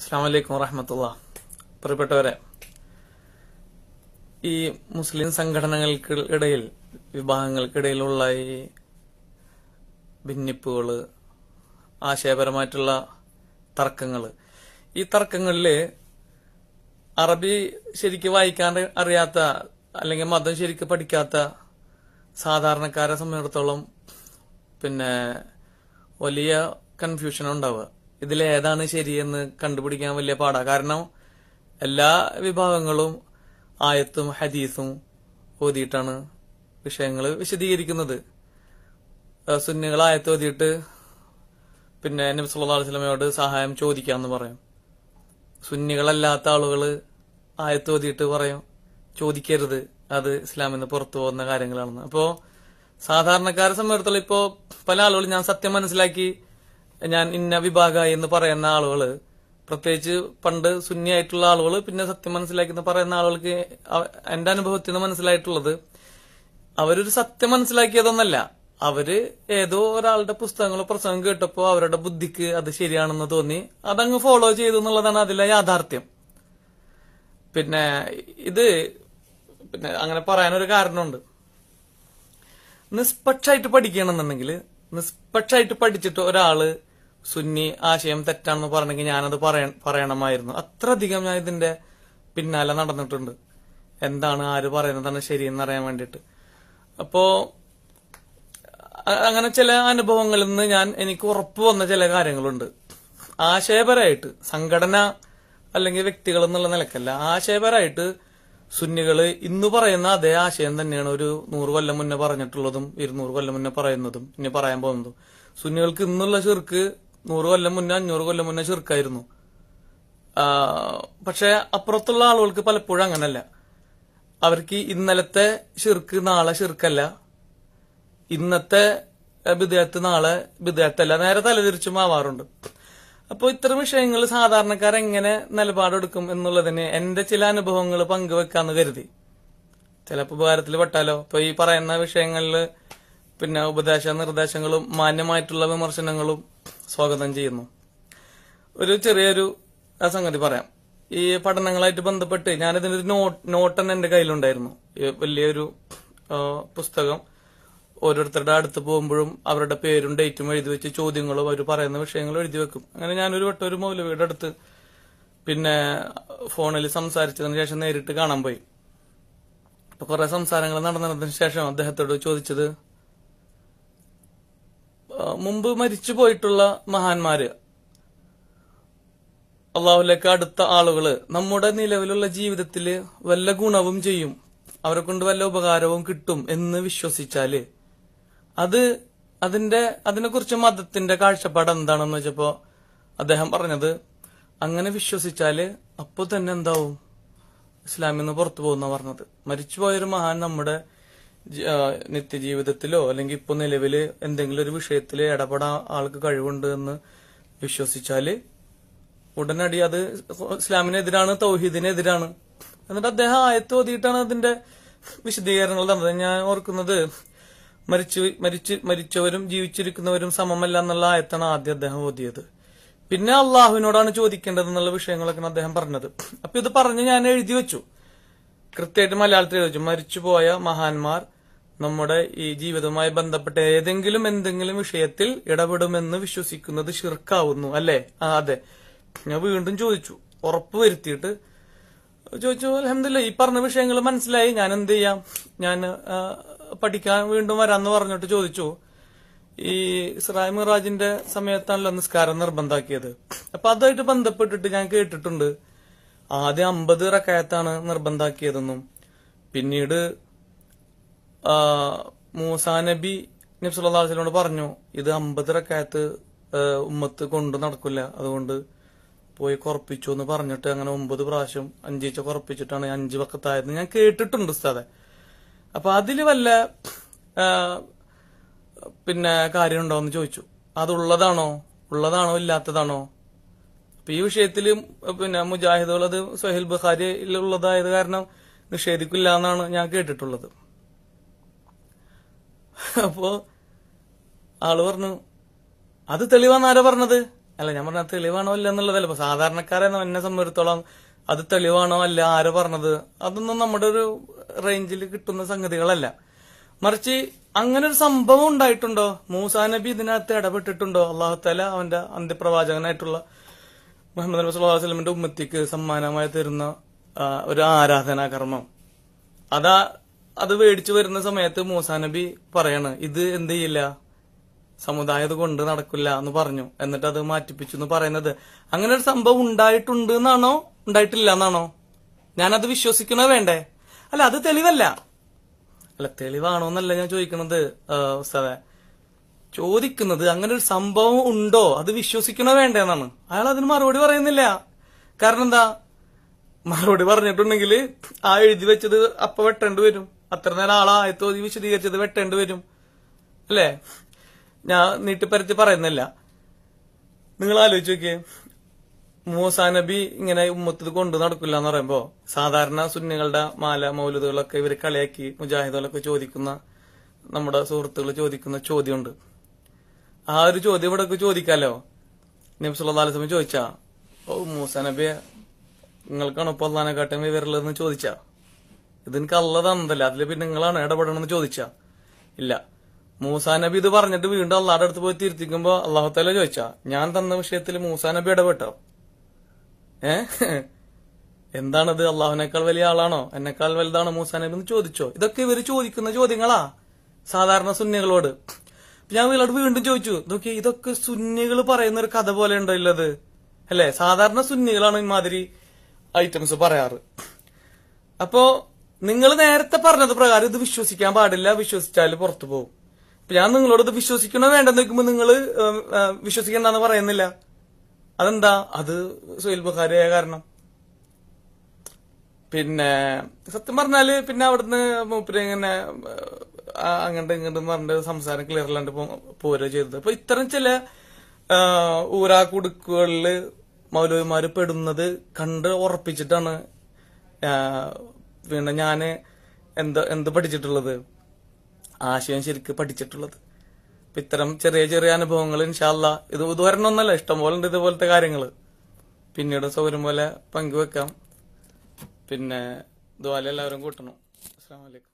അസ്സാം വലൈക്കും വറഹമത്തുള്ള പ്രിയപ്പെട്ടവരെ ഈ മുസ്ലിം സംഘടനകൾക്ക് ഇടയിൽ വിഭാഗങ്ങൾക്കിടയിലുള്ള ഈ ഭിന്നിപ്പുകൾ ആശയപരമായിട്ടുള്ള തർക്കങ്ങൾ ഈ തർക്കങ്ങളിൽ അറബി ശരിക്ക് വായിക്കാൻ അറിയാത്ത അല്ലെങ്കിൽ മതം ശരിക്ക് പഠിക്കാത്ത സാധാരണക്കാരെ സംബന്ധിച്ചിടത്തോളം പിന്നെ വലിയ കൺഫ്യൂഷൻ ഉണ്ടാവുക ഇതിലേതാണ് ശരിയെന്ന് കണ്ടുപിടിക്കാൻ വലിയ പാടാ കാരണം എല്ലാ വിഭാഗങ്ങളും ആയത്തും ഹദീസും ഓതിയിട്ടാണ് വിഷയങ്ങൾ വിശദീകരിക്കുന്നത് സുന്നികൾ ആയത്ത് ഓതിയിട്ട് പിന്നെ നബി സല്ലാ വസ്ലമയോട് സഹായം ചോദിക്കാമെന്ന് പറയും സുന്നികളല്ലാത്ത ആളുകൾ ആയത്ത് ഓതിയിട്ട് പറയും ചോദിക്കരുത് അത് ഇസ്ലാമിൽ നിന്ന് പുറത്തു പോകുന്ന കാര്യങ്ങളാണെന്ന് അപ്പോൾ സാധാരണക്കാരെ സംബന്ധിച്ചിടത്തോളം ഇപ്പോ പല ആളുകളും ഞാൻ സത്യം മനസ്സിലാക്കി ഞാൻ ഇന്ന വിഭാഗ എന്ന് പറയുന്ന ആളുകൾ പ്രത്യേകിച്ച് പണ്ട് സുന്നിയായിട്ടുള്ള ആളുകൾ പിന്നെ സത്യം മനസ്സിലാക്കുന്ന പറയുന്ന ആളുകൾക്ക് എന്റെ അനുഭവത്തിൽ നിന്ന് മനസ്സിലായിട്ടുള്ളത് അവരൊരു സത്യം മനസ്സിലാക്കിയതൊന്നല്ല അവര് ഏതോ ഒരാളുടെ പുസ്തകങ്ങളോ പ്രസംഗം കേട്ടപ്പോൾ അവരുടെ ബുദ്ധിക്ക് അത് ശരിയാണെന്ന് തോന്നി അതങ്ങ് ഫോളോ ചെയ്തു എന്നുള്ളതാണ് അതിലെ യാഥാർത്ഥ്യം പിന്നെ ഇത് പിന്നെ അങ്ങനെ പറയാനൊരു കാരണമുണ്ട് നിഷ്പക്ഷമായിട്ട് പഠിക്കണമെന്നുണ്ടെങ്കിൽ നിഷ്പക്ഷമായിട്ട് പഠിച്ചിട്ട് ഒരാള് സുന്നി ആശയം തെറ്റാണെന്ന് പറഞ്ഞെങ്കിൽ ഞാനത് പറയണമായിരുന്നു അത്രയധികം ഞാൻ ഇതിന്റെ പിന്നാലെ നടന്നിട്ടുണ്ട് എന്താണ് ആര് പറയുന്നതാണ് ശരിയെന്ന് അറിയാൻ വേണ്ടിയിട്ട് അപ്പോ അങ്ങനെ ചില അനുഭവങ്ങളിൽ നിന്ന് ഞാൻ എനിക്ക് ഉറപ്പ് വന്ന ചില കാര്യങ്ങളുണ്ട് ആശയപരമായിട്ട് സംഘടന അല്ലെങ്കിൽ വ്യക്തികൾ എന്നുള്ള നിലക്കല്ല ആശയപരമായിട്ട് സുന്നികള് ഇന്ന് പറയുന്ന അതേ ആശയം തന്നെയാണ് ഒരു നൂറ് കൊല്ലം മുന്നേ പറഞ്ഞിട്ടുള്ളതും ഇരുന്നൂറ് കൊല്ലം മുന്നേ പറയുന്നതും ഇനി പറയാൻ പോകുന്നതും സുന്നികൾക്ക് ഇന്നുള്ള ചെറുക്ക് നൂറ് കൊല്ലം മുന്നേ അഞ്ഞൂറ് കൊല്ലം മുന്നേ ചെറുക്കായിരുന്നു പക്ഷെ അപ്പുറത്തുള്ള ആളുകൾക്ക് പലപ്പോഴും അങ്ങനല്ല അവർക്ക് ഇന്നലത്തെ ചെറുക്ക് നാളെ ചെറുക്കല്ല ഇന്നത്തെ വിദേഹത്ത് നാളെ വിദേഹത്തല്ല നേരെ തലതിരിച്ചും ആവാറുണ്ട് അപ്പോൾ ഇത്തരം വിഷയങ്ങൾ സാധാരണക്കാർ എങ്ങനെ നിലപാടെടുക്കും എന്നുള്ളതിന് എന്റെ ചില അനുഭവങ്ങൾ പങ്കുവെക്കാന്ന് കരുതി ചിലപ്പോൾ ഉപകാരത്തിൽ പെട്ടാലോ ഇപ്പൊ ഈ പറയുന്ന വിഷയങ്ങളിൽ പിന്നെ ഉപദേശ നിർദ്ദേശങ്ങളും മാന്യമായിട്ടുള്ള വിമർശനങ്ങളും സ്വാഗതം ചെയ്യുന്നു ഒരു ചെറിയൊരു സംഗതി പറയാം ഈ പഠനങ്ങളായിട്ട് ബന്ധപ്പെട്ട് ഞാനിതിൻ്റെ ഒരു നോട്ട് തന്നെ എന്റെ കയ്യിലുണ്ടായിരുന്നു വലിയൊരു പുസ്തകം ഓരോരുത്തരുടെ അടുത്ത് പോകുമ്പോഴും അവരുടെ പേരും ഡേറ്റും എഴുതി വെച്ച് ചോദ്യങ്ങളും അവർ പറയുന്ന വിഷയങ്ങളും എഴുതി വെക്കും അങ്ങനെ ഞാനൊരു വട്ടം ഒരു മൗലവിയുടെ അടുത്ത് പിന്നെ ഫോണിൽ സംസാരിച്ചതിന് ശേഷം നേരിട്ട് കാണാൻ പോയി അപ്പൊ കുറെ സംസാരങ്ങൾ നടന്നതിന് ശേഷം അദ്ദേഹത്തോട് ചോദിച്ചത് മുമ്പ് മരിച്ചു പോയിട്ടുള്ള മഹാന്മാര് അള്ളാഹുലേക്ക് അടുത്ത ആളുകള് നമ്മുടെ നിലവിലുള്ള ജീവിതത്തില് വല്ല ഗുണവും ചെയ്യും അവരെ കൊണ്ട് വല്ല ഉപകാരവും കിട്ടും എന്ന് വിശ്വസിച്ചാല് അത് അതിന്റെ അതിനെക്കുറിച്ച് മതത്തിന്റെ കാഴ്ചപ്പാട് എന്താണെന്ന് വെച്ചപ്പോ അദ്ദേഹം പറഞ്ഞത് അങ്ങനെ വിശ്വസിച്ചാല് അപ്പോൾ തന്നെ എന്താവും ഇസ്ലാമിൽ പുറത്തു പോകുന്ന പറഞ്ഞത് മരിച്ചുപോയൊരു മഹാൻ നമ്മുടെ നിത്യജീവിതത്തിലോ അല്ലെങ്കിൽ ഇപ്പൊ നിലവിൽ എന്തെങ്കിലും ഒരു വിഷയത്തിൽ ഇടപെടാൻ ആൾക്ക് കഴിവുണ്ട് എന്ന് വിശ്വസിച്ചാല് ഉടനടി അത് ഇസ്ലാമിനെതിരാണ് തൗഹീദിനെതിരാണ് എന്നിട്ട് അദ്ദേഹം ആയത്ത് ഓതിയിട്ടാണ് അതിന്റെ വിശദീകരണങ്ങൾ തന്നത് ഞാൻ ഓർക്കുന്നത് മരിച്ചു മരിച്ചു മരിച്ചവരും ജീവിച്ചിരിക്കുന്നവരും സമമല്ല എന്നുള്ള ആയത്താണ് ആദ്യം അദ്ദേഹം ഓതിയത് പിന്നെ അള്ളാഹുവിനോടാണ് ചോദിക്കേണ്ടത് എന്നുള്ള വിഷയങ്ങളൊക്കെ അദ്ദേഹം പറഞ്ഞത് അപ്പൊ ഇത് പറഞ്ഞ് ഞാൻ എഴുതി വെച്ചു കൃത്യമായിട്ട് മലയാളത്തിൽ ചോദിച്ചു മരിച്ചുപോയ മഹാന്മാർ നമ്മുടെ ഈ ജീവിതവുമായി ബന്ധപ്പെട്ട ഏതെങ്കിലും എന്തെങ്കിലും വിഷയത്തിൽ ഇടപെടുമെന്ന് വിശ്വസിക്കുന്നത് ശിർക്കാവുന്നു അല്ലേ ആ അതെ ഞാൻ വീണ്ടും ചോദിച്ചു ഉറപ്പ് വരുത്തിയിട്ട് ചോദിച്ചു അലഹമില്ല ഈ പറഞ്ഞ വിഷയങ്ങൾ മനസ്സിലായി ഞാൻ എന്ത് ചെയ്യാം ഞാൻ പഠിക്കാൻ വീണ്ടും വരാന്ന് പറഞ്ഞിട്ട് ചോദിച്ചു ഈ ഇസ്രായി മിറാജിന്റെ സമയത്താണല്ലോ നിസ്കാരം നിർബന്ധാക്കിയത് അപ്പൊ അതായിട്ട് ബന്ധപ്പെട്ടിട്ട് ഞാൻ കേട്ടിട്ടുണ്ട് ആദ്യം അമ്പത് റക്കായത്താണ് നിർബന്ധാക്കിയതെന്നും പിന്നീട് മൂസാ നബി നബ്സുല്ലാസ്ലോട് പറഞ്ഞു ഇത് അമ്പത് റക്കായത്ത് ഉമ്മത്ത് കൊണ്ട് നടക്കില്ല അതുകൊണ്ട് പോയി കുറപ്പിച്ചു എന്ന് പറഞ്ഞിട്ട് അങ്ങനെ ഒമ്പത് പ്രാവശ്യം അഞ്ചീച്ച കുറപ്പിച്ചിട്ടാണ് അഞ്ച് വക്കത്തായതെന്ന് ഞാൻ കേട്ടിട്ടുണ്ട് ഉസ്താദെ അപ്പൊ അതിൽ വല്ല പിന്നെ കാര്യമുണ്ടോ എന്ന് ചോദിച്ചു അതുള്ളതാണോ ഉള്ളതാണോ ഇല്ലാത്തതാണോ അപ്പൊ ഈ വിഷയത്തിൽ പിന്നെ മുജാഹിദുകൾ അത് സഹിൽ ബുഖാരിയിലുള്ളതായത് കാരണം നിഷേധിക്കില്ല എന്നാണ് ഞാൻ കേട്ടിട്ടുള്ളത് അപ്പോ ആള് പറഞ്ഞു അത് തെളിവാന്ന് ആരാ പറഞ്ഞത് അല്ല ഞാൻ പറഞ്ഞ തെളിവാണോ അല്ല എന്നുള്ളതല്ല അപ്പൊ സാധാരണക്കാരെ എന്നെ സംബന്ധിച്ചിടത്തോളം അത് തെളിവാണോ അല്ല ആരാ പറഞ്ഞത് അതൊന്നും നമ്മുടെ ഒരു റേഞ്ചിൽ കിട്ടുന്ന സംഗതികളല്ല മറിച്ച് അങ്ങനെ ഒരു സംഭവം ഉണ്ടായിട്ടുണ്ടോ മൂസാ നബി ഇതിനകത്ത് ഇടപെട്ടിട്ടുണ്ടോ അള്ളാഹുത്തല അവന്റെ അന്ത്യപ്രവാചകനായിട്ടുള്ള മുഹമ്മദ് നബി സല്ലല്ലാഹു അലൈഹി വസല്ലമയുടെ ഉമ്മത്തിക്ക് സമ്മാനമായി തരുന്ന ഒരു ആരാധനാ കർമ്മം അതാ അത് മേടിച്ചു വരുന്ന സമയത്ത് മൂസാ നബി പറയാണ് ഇത് എന്ത് ചെയ്യില്ല സമുദായത് കൊണ്ട് നടക്കില്ല എന്ന് പറഞ്ഞു എന്നിട്ട് അത് മാറ്റിപ്പിച്ചു എന്ന് പറയുന്നത് അങ്ങനെ ഒരു സംഭവം ഉണ്ടായിട്ടുണ്ട് എന്നാണോ ഉണ്ടായിട്ടില്ല എന്നാണോ ഞാനത് വിശ്വസിക്കണോ വേണ്ടേ അല്ല അത് തെളിവല്ല അല്ല തെളിവാണോ എന്നല്ല ഞാൻ ചോദിക്കുന്നത് ഉസ്താദേ ചോദിക്കുന്നത് അങ്ങനെ ഒരു സംഭവം ഉണ്ടോ അത് വിശ്വസിക്കണോ വേണ്ടെന്നാണ് അയാൾ അതിന് മറുപടി പറയുന്നില്ല കാരണം എന്താ മറുപടി പറഞ്ഞിട്ടുണ്ടെങ്കിൽ ആ എഴുതി വെച്ചത് അപ്പൊ വെട്ടേണ്ടി വരും അത്ര നേരം ആളായത്തോ വിശദീകരിച്ചത് വെട്ടേണ്ടി വരും അല്ലേ ഞാൻ നീട്ടിപ്പരത്തി പറയുന്നില്ല നിങ്ങൾ ആലോചിച്ച് നോക്കിയേ മൂസാ നബി ഇങ്ങനെ ഉമ്മത്ത് കൊണ്ട് നടക്കില്ല എന്ന് പറയുമ്പോ സാധാരണ സുന്നികളുടെ മാല മൗലതുകളൊക്കെ ഇവർ കളിയാക്കി മുജാഹിദുകളൊക്കെ ചോദിക്കുന്ന നമ്മുടെ സുഹൃത്തുക്കൾ ചോദിക്കുന്ന ചോദ്യമുണ്ട് ആ ഒരു ചോദ്യം ഇവിടെ ചോദിക്കാലോ നബ്സുല്ലാസ്ലം ചോദിച്ചാ ഓ മൂസ നബിയെ നിങ്ങൾക്കാണോ ഇപ്പൊ അള്ളഹാനെക്കാട്ടും വിവരമുള്ളതെന്ന് ചോദിച്ചാ ഇത് എനിക്ക് അല്ല തന്നതല്ല അതിൽ പിന്നെ നിങ്ങളാണ് ഇടപെടണമെന്ന് ചോദിച്ചാ ഇല്ല മൂസ നബി ഇത് പറഞ്ഞിട്ട് വീണ്ടും അള്ളാടെ അടുത്ത് പോയി തിരുത്തിക്കുമ്പോ അള്ളാഹുത്തല ചോദിച്ചാ ഞാൻ തന്ന വിഷയത്തിൽ മൂസ നബി ഇടപെട്ടോ ഏ എന്താണത് അള്ളാഹുനേക്കാൾ വലിയ ആളാണോ എന്നെക്കാൾ വലുതാണോ മൂസാ നബി എന്ന് ചോദിച്ചോ ഇതൊക്കെ ഇവര് ചോദിക്കുന്ന ചോദ്യങ്ങളാ സാധാരണ സുന്നികളോട് ഞാൻ നിങ്ങളോട് വീണ്ടും ചോദിച്ചു ഇതൊക്കെ ഇതൊക്കെ സുന്നികൾ പറയുന്ന ഒരു കഥ പോലെ ഉണ്ടോ അല്ലേ അല്ലെ സാധാരണ സുന്നികളാണ് ഇമാതിരി ഐറ്റംസ് പറയാറ് അപ്പോ നിങ്ങൾ നേരത്തെ പറഞ്ഞത് പ്രകാരം ഇത് വിശ്വസിക്കാൻ പാടില്ല വിശ്വസിച്ചാൽ പുറത്തു പോകും അപ്പൊ ഞാൻ നിങ്ങളോട് ഇത് വിശ്വസിക്കണോ വേണ്ടെന്ന് വെക്കുമ്പോൾ നിങ്ങൾ വിശ്വസിക്കണ്ടെന്ന് പറയുന്നില്ല അതെന്താ അത് സുഹൽ ബുഖാരിയായ കാരണം പിന്നെ സത്യം പറഞ്ഞാല് പിന്നെ അവിടുന്ന് മൂപ്പര് ഇങ്ങനെ അങ്ങോട്ട് ഇങ്ങോട്ട് പറഞ്ഞ സംസാരം ക്ലിയർ അല്ലാണ്ട് പോരുക ചെയ്തത് അപ്പൊ ഇത്തരം ചില ഊരാക്കുടുക്കുകളിൽ മൗലവിമാര് പെടുന്നത് കണ്ട് ഉറപ്പിച്ചിട്ടാണ് പിന്നെ ഞാൻ എന്ത് എന്ത് പഠിച്ചിട്ടുള്ളത് ആശയം ശരിക്ക് പഠിച്ചിട്ടുള്ളത് ഇപ്പൊ ഇത്തരം ചെറിയ ചെറിയ അനുഭവങ്ങൾ ഇൻഷാല്ല ഇത് ഉദാഹരണം ഒന്നല്ല ഇഷ്ടംപോലെ ഉണ്ട് ഇതുപോലത്തെ കാര്യങ്ങൾ പിന്നീട് സൗകര്യം പോലെ പങ്കുവെക്കാം പിന്നെ ഇതുപോലെ എല്ലാവരും കൂട്ടണം അസ്സാം വലൈക്കും